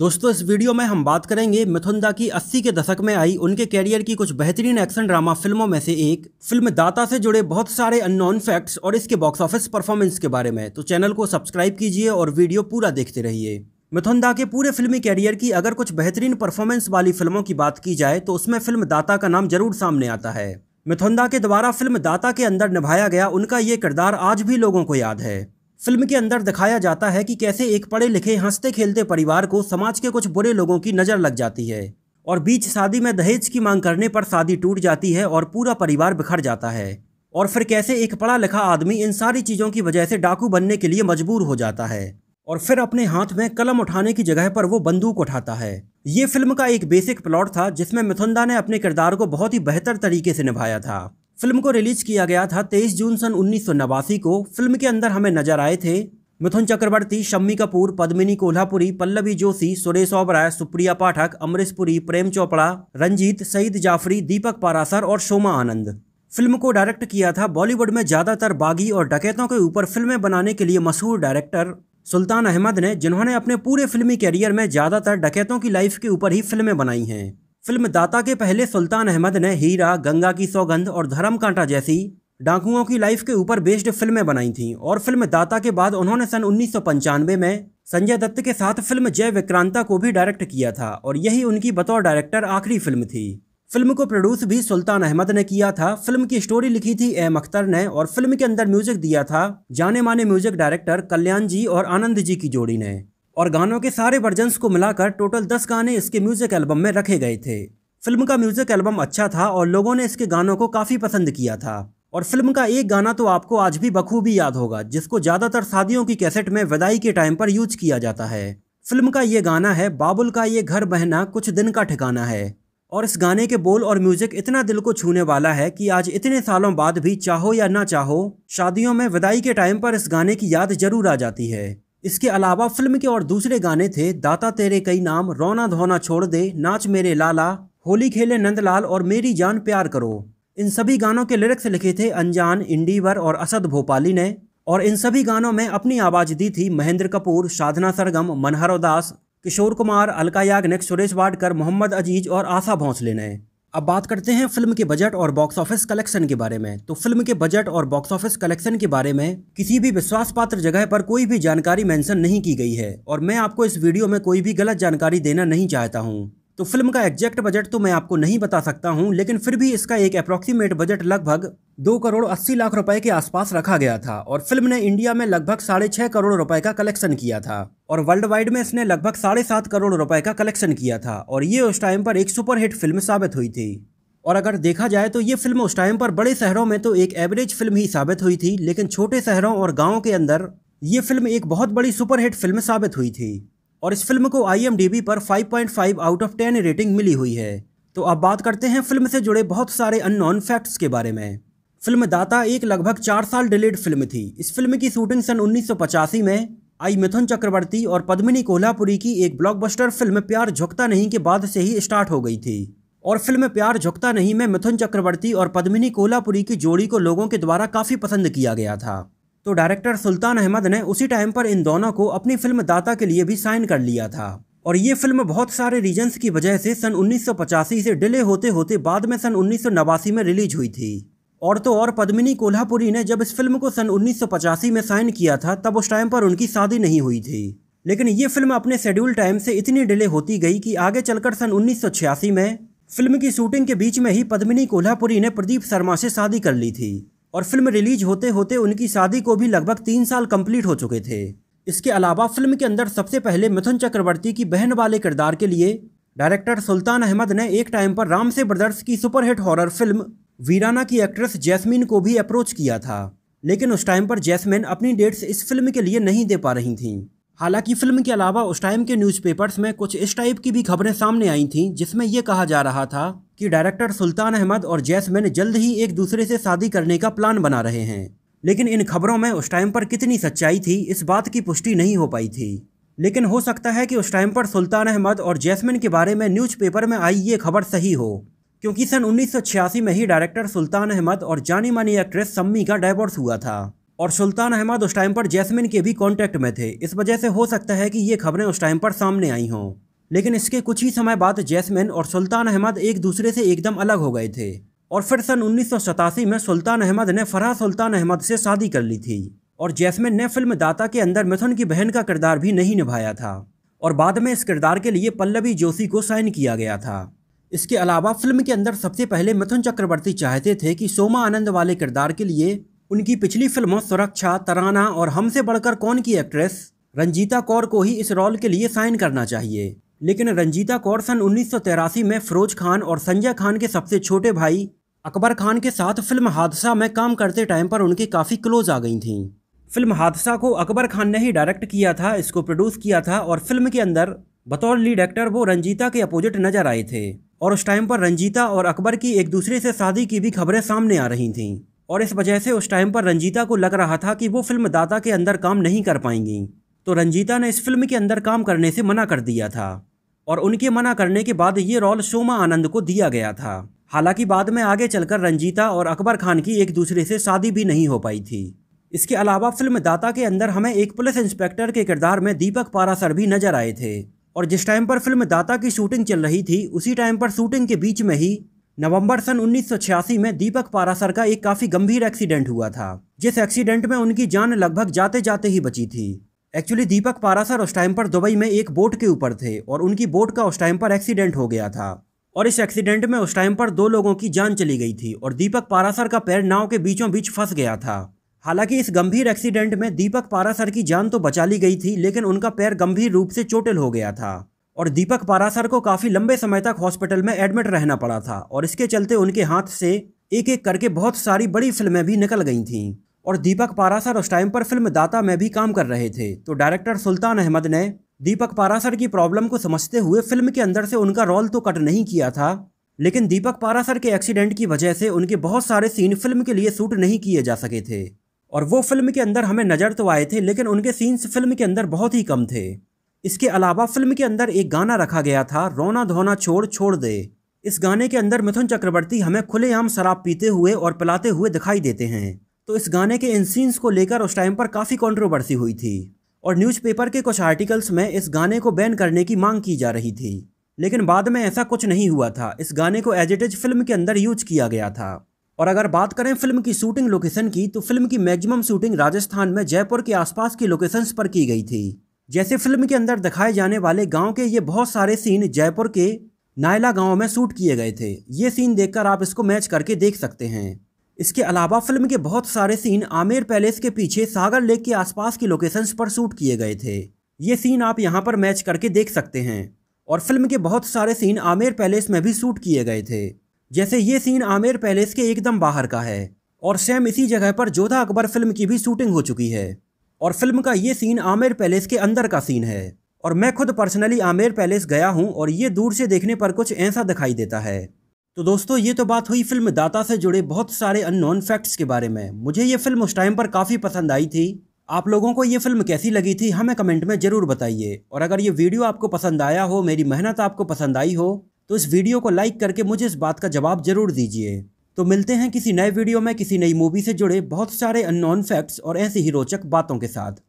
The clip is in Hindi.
दोस्तों इस वीडियो में हम बात करेंगे मिथुन दा की अस्सी के दशक में आई उनके कैरियर की कुछ बेहतरीन एक्शन ड्रामा फिल्मों में से एक फिल्म दाता से जुड़े बहुत सारे अननोन फैक्ट्स और इसके बॉक्स ऑफिस परफॉर्मेंस के बारे में तो चैनल को सब्सक्राइब कीजिए और वीडियो पूरा देखते रहिए मिथुन दा के पूरे फिल्मी कैरियर की अगर कुछ बेहतरीन परफॉर्मेंस वाली फिल्मों की बात की जाए तो उसमें फिल्म दाता का नाम जरूर सामने आता है मिथुन दा के द्वारा फिल्म दाता के अंदर निभाया गया उनका ये किरदार आज भी लोगों को याद है फिल्म के अंदर दिखाया जाता है कि कैसे एक पढ़े लिखे हंसते खेलते परिवार को समाज के कुछ बुरे लोगों की नज़र लग जाती है और बीच शादी में दहेज की मांग करने पर शादी टूट जाती है और पूरा परिवार बिखर जाता है और फिर कैसे एक पढ़ा लिखा आदमी इन सारी चीज़ों की वजह से डाकू बनने के लिए मजबूर हो जाता है और फिर अपने हाथ में कलम उठाने की जगह पर वो बंदूक उठाता है ये फिल्म का एक बेसिक प्लॉट था जिसमें मिथुंदा ने अपने किरदार को बहुत ही बेहतर तरीके से निभाया था फिल्म को रिलीज किया गया था 23 जून सन उन्नीस को फिल्म के अंदर हमें नजर आए थे मिथुन चक्रवर्ती शम्मी कपूर पद्मिनी कोल्हापुरी पल्लवी जोशी सुरेश ओबराय सुप्रिया पाठक अमरीश पुरी प्रेम चोपड़ा रंजीत सईद जाफरी दीपक पारासर और शोमा आनंद फिल्म को डायरेक्ट किया था बॉलीवुड में ज़्यादातर बागी और डकैतों के ऊपर फिल्में बनाने के लिए मशहूर डायरेक्टर सुल्तान अहमद ने जिन्होंने अपने पूरे फिल्मी करियर में ज़्यादातर डकैतों की लाइफ के ऊपर ही फिल्में बनाई हैं फिल्म दाता के पहले सुल्तान अहमद ने हीरा गंगा की सौगंध और धर्म कांटा जैसी डाकुओं की लाइफ के ऊपर बेस्ड फिल्में बनाई थीं और फिल्म दाता के बाद उन्होंने सन उन्नीस में संजय दत्त के साथ फिल्म जय विक्रांता को भी डायरेक्ट किया था और यही उनकी बतौर डायरेक्टर आखिरी फिल्म थी फिल्म को प्रोड्यूस भी सुल्तान अहमद ने किया था फिल्म की स्टोरी लिखी थी एम अख्तर ने और फिल्म के अंदर म्यूजिक दिया था जाने माने म्यूजिक डायरेक्टर कल्याण जी और आनंद जी की जोड़ी ने और गानों के सारे वर्जन्स को मिलाकर टोटल दस गाने इसके म्यूजिक एल्बम में रखे गए थे फिल्म का म्यूजिक एल्बम अच्छा था और लोगों ने इसके गानों को काफ़ी पसंद किया था और फिल्म का एक गाना तो आपको आज भी बखूबी याद होगा जिसको ज़्यादातर शादियों की कैसेट में विदाई के टाइम पर यूज किया जाता है फिल्म का ये गाना है बाबुल का ये घर बहना कुछ दिन का ठिकाना है और इस गाने के बोल और म्यूजिक इतना दिल को छूने वाला है कि आज इतने सालों बाद भी चाहो या ना चाहो शादियों में विदाई के टाइम पर इस गाने की याद जरूर आ जाती है इसके अलावा फिल्म के और दूसरे गाने थे दाता तेरे कई नाम रौना धोना छोड़ दे नाच मेरे लाला होली खेले नंदलाल और मेरी जान प्यार करो इन सभी गानों के लिरिक्स लिखे थे अनजान इंडीवर और असद भोपाली ने और इन सभी गानों में अपनी आवाज़ दी थी महेंद्र कपूर साधना सरगम मनहरो दास किशोर कुमार अलका याग्निक सुरेश वाडकर मोहम्मद अजीज और आशा भोंसले ने अब बात करते हैं फिल्म के बजट और बॉक्स ऑफिस कलेक्शन के बारे में तो फिल्म के बजट और बॉक्स ऑफिस कलेक्शन के बारे में किसी भी विश्वास पात्र जगह पर कोई भी जानकारी मेंशन नहीं की गई है और मैं आपको इस वीडियो में कोई भी गलत जानकारी देना नहीं चाहता हूँ तो फिल्म का एग्जैक्ट बजट तो मैं आपको नहीं बता सकता हूं लेकिन फिर भी इसका एक अप्रॉक्सीमेट बजट लगभग दो करोड़ अस्सी लाख रुपए के आसपास रखा गया था और फिल्म ने इंडिया में लगभग साढ़े छः करोड़ रुपए का कलेक्शन किया था और वर्ल्ड वाइड में इसने लगभग साढ़े सात करोड़ रुपए का कलेक्शन किया था और ये उस टाइम पर एक सुपरहिट फिल्म साबित हुई थी और अगर देखा जाए तो ये फिल्म उस टाइम पर बड़े शहरों में तो एक एवरेज फिल्म ही साबित हुई थी लेकिन छोटे शहरों और गाँव के अंदर ये फिल्म एक बहुत बड़ी सुपरहिट फिल्म साबित हुई थी और इस फिल्म को आई पर 5.5 आउट ऑफ 10 रेटिंग मिली हुई है तो अब बात करते हैं फिल्म से जुड़े बहुत सारे अननोन फैक्ट्स के बारे में फिल्म दाता एक लगभग चार साल डिलेड फिल्म थी इस फिल्म की शूटिंग सन उन्नीस में आई मिथुन चक्रवर्ती और पद्मिनी कोल्हापुरी की एक ब्लॉकबस्टर फिल्म प्यार झुकता नहीं के बाद से ही स्टार्ट हो गई थी और फिल्म प्यार झुकता नहीं में मिथुन चक्रवर्ती और पद्मिनी कोल्हापुरी की जोड़ी को लोगों के द्वारा काफ़ी पसंद किया गया था तो डायरेक्टर सुल्तान अहमद ने उसी टाइम पर इन दोनों को अपनी फिल्म दाता के लिए भी साइन कर लिया था और ये फिल्म बहुत सारे रीजन्स की वजह से सन उन्नीस से डिले होते होते बाद में सन उन्नीस में रिलीज हुई थी और तो और पद्मिनी कोल्हापुरी ने जब इस फिल्म को सन उन्नीस में साइन किया था तब उस टाइम पर उनकी शादी नहीं हुई थी लेकिन ये फिल्म अपने शेड्यूल टाइम से इतनी डिले होती गई कि आगे चलकर सन उन्नीस में फिल्म की शूटिंग के बीच में ही पद्मिनी कोल्हापुरी ने प्रदीप शर्मा से शादी कर ली थी और फिल्म रिलीज होते होते उनकी शादी को भी लगभग तीन साल कंप्लीट हो चुके थे इसके अलावा फिल्म के अंदर सबसे पहले मिथुन चक्रवर्ती की बहन वाले किरदार के लिए डायरेक्टर सुल्तान अहमद ने एक टाइम पर राम से ब्रदर्स की सुपरहिट हॉरर फिल्म वीराना की एक्ट्रेस जैस्मिन को भी अप्रोच किया था लेकिन उस टाइम पर जैस्मिन अपनी डेट्स इस फिल्म के लिए नहीं दे पा रही थीं हालांकि फिल्म के अलावा उस टाइम के न्यूज़पेपर्स में कुछ इस टाइप की भी खबरें सामने आई थीं जिसमें यह कहा जा रहा था कि डायरेक्टर सुल्तान अहमद और जैसमिन जल्द ही एक दूसरे से शादी करने का प्लान बना रहे हैं लेकिन इन खबरों में उस टाइम पर कितनी सच्चाई थी इस बात की पुष्टि नहीं हो पाई थी लेकिन हो सकता है कि उस टाइम पर सुल्तान अहमद और जैसमिन के बारे में न्यूज़पेपर में आई ये खबर सही हो क्योंकि सन 1986 में ही डायरेक्टर सुल्तान अहमद और जानी मानी एक्ट्रेस सम्मी का डाइवोर्स हुआ था और सुल्तान अहमद उस टाइम पर जैस्मिन के भी कॉन्टैक्ट में थे इस वजह से हो सकता है कि ये खबरें उस टाइम पर सामने आई हों लेकिन इसके कुछ ही समय बाद जैसमिन और सुल्तान अहमद एक दूसरे से एकदम अलग हो गए थे और फिर सन उन्नीस में सुल्तान अहमद ने फराह सुल्तान अहमद से शादी कर ली थी और जैसमिन ने फिल्म दाता के अंदर मिथुन की बहन का किरदार भी नहीं निभाया था और बाद में इस किरदार के लिए पल्लवी जोशी को साइन किया गया था इसके अलावा फिल्म के अंदर सबसे पहले मिथुन चक्रवर्ती चाहते थे कि सोमा आनंद वाले किरदार के लिए उनकी पिछली फिल्मों सुरक्षा तराना और हमसे बढ़कर कौन की एक्ट्रेस रंजीता कौर को ही इस रोल के लिए साइन करना चाहिए लेकिन रंजीता कौर सन उन्नीस में फिरोज खान और संजय खान के सबसे छोटे भाई अकबर खान के साथ फिल्म हादसा में काम करते टाइम पर उनके काफ़ी क्लोज आ गई थीं फिल्म हादसा को अकबर खान ने ही डायरेक्ट किया था इसको प्रोड्यूस किया था और फिल्म के अंदर बतौर लीड एक्टर वो रंजीता के अपोजिट नजर आए थे और उस टाइम पर रंजीता और अकबर की एक दूसरे से शादी की भी खबरें सामने आ रही थीं और इस वजह से उस टाइम पर रंजीता को लग रहा था कि वो फिल्म दादा के अंदर काम नहीं कर पाएंगी तो रंजीता ने इस फिल्म के अंदर काम करने से मना कर दिया था और उनके मना करने के बाद ये रोल सोमा आनंद को दिया गया था हालांकि बाद में आगे चलकर रंजीता और अकबर खान की एक दूसरे से शादी भी नहीं हो पाई थी इसके अलावा फिल्म दाता के अंदर हमें एक पुलिस इंस्पेक्टर के किरदार में दीपक पारासर भी नजर आए थे और जिस टाइम पर फिल्म दाता की शूटिंग चल रही थी उसी टाइम पर शूटिंग के बीच में ही नवंबर सन 1986 में दीपक पारासर का एक काफ़ी गंभीर एक्सीडेंट हुआ था जिस एक्सीडेंट में उनकी जान लगभग जाते जाते ही बची थी एक्चुअली दीपक पारासर उस टाइम पर दुबई में एक बोट के ऊपर थे और उनकी बोट का उस टाइम पर एक्सीडेंट हो गया था और इस एक्सीडेंट में उस टाइम पर दो लोगों की जान चली गई थी और दीपक पारासर का पैर नाव के बीचों बीच फंस गया था हालांकि इस गंभीर एक्सीडेंट में दीपक पारासर की जान तो बचा ली गई थी लेकिन उनका पैर गंभीर रूप से चोटिल हो गया था और दीपक पारासर को काफ़ी लंबे समय तक हॉस्पिटल में एडमिट रहना पड़ा था और इसके चलते उनके हाथ से एक एक करके बहुत सारी बड़ी फिल्में भी निकल गई थीं और दीपक पारासर उस टाइम पर फिल्म दाता में भी काम कर रहे थे तो डायरेक्टर सुल्तान अहमद ने दीपक पारासर की प्रॉब्लम को समझते हुए फिल्म के अंदर से उनका रोल तो कट नहीं किया था लेकिन दीपक पारासर के एक्सीडेंट की वजह से उनके बहुत सारे सीन फिल्म के लिए शूट नहीं किए जा सके थे और वो फिल्म के अंदर हमें नज़र तो आए थे लेकिन उनके सीन्स फिल्म के अंदर बहुत ही कम थे इसके अलावा फिल्म के अंदर एक गाना रखा गया था रोना धोना छोड़ छोड़ दे इस गाने के अंदर मिथुन चक्रवर्ती हमें खुलेआम शराब पीते हुए और पिलाते हुए दिखाई देते हैं तो इस गाने के इन सीन्स को लेकर उस टाइम पर काफ़ी कंट्रोवर्सी हुई थी और न्यूज़पेपर के कुछ आर्टिकल्स में इस गाने को बैन करने की मांग की जा रही थी लेकिन बाद में ऐसा कुछ नहीं हुआ था इस गाने को एज इट इज फिल्म के अंदर यूज किया गया था और अगर बात करें फिल्म की शूटिंग लोकेशन की तो फिल्म की मैक्सिमम शूटिंग राजस्थान में जयपुर के आसपास की लोकेशंस पर की गई थी जैसे फिल्म के अंदर दिखाए जाने वाले गांव के ये बहुत सारे सीन जयपुर के नायला गांव में शूट किए गए थे ये सीन देखकर आप इसको मैच करके देख सकते हैं इसके अलावा फिल्म के बहुत सारे सीन आमेर पैलेस के पीछे सागर लेक के आसपास की लोकेशंस पर शूट किए गए थे ये सीन आप यहाँ पर मैच करके देख सकते हैं और फिल्म के बहुत सारे सीन आमेर पैलेस में भी शूट किए गए थे जैसे ये सीन आमेर पैलेस के एकदम बाहर का है और सेम इसी जगह पर जोधा अकबर फिल्म की भी शूटिंग हो चुकी है और फिल्म का ये सीन आमेर पैलेस के अंदर का सीन है और मैं खुद पर्सनली आमेर पैलेस गया हूँ और ये दूर से देखने पर कुछ ऐसा दिखाई देता है तो दोस्तों ये तो बात हुई फिल्म दाता से जुड़े बहुत सारे अननोन फैक्ट्स के बारे में मुझे ये फिल्म उस टाइम पर काफ़ी पसंद आई थी आप लोगों को ये फिल्म कैसी लगी थी हमें कमेंट में ज़रूर बताइए और अगर ये वीडियो आपको पसंद आया हो मेरी मेहनत आपको पसंद आई हो तो इस वीडियो को लाइक करके मुझे इस बात का जवाब ज़रूर दीजिए तो मिलते हैं किसी नए वीडियो में किसी नई मूवी से जुड़े बहुत सारे अननोन फैक्ट्स और ऐसी ही रोचक बातों के साथ